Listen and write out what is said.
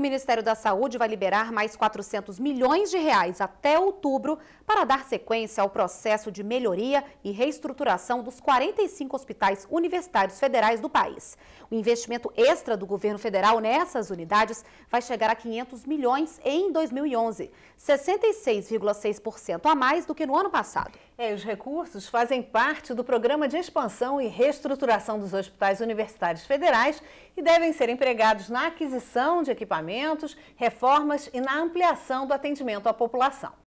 o Ministério da Saúde vai liberar mais 400 milhões de reais até outubro para dar sequência ao processo de melhoria e reestruturação dos 45 hospitais universitários federais do país. O investimento extra do governo federal nessas unidades vai chegar a 500 milhões em 2011, 66,6% a mais do que no ano passado. É, os recursos fazem parte do programa de expansão e reestruturação dos hospitais universitários federais e devem ser empregados na aquisição de equipamentos melhoramentos, reformas e na ampliação do atendimento à população.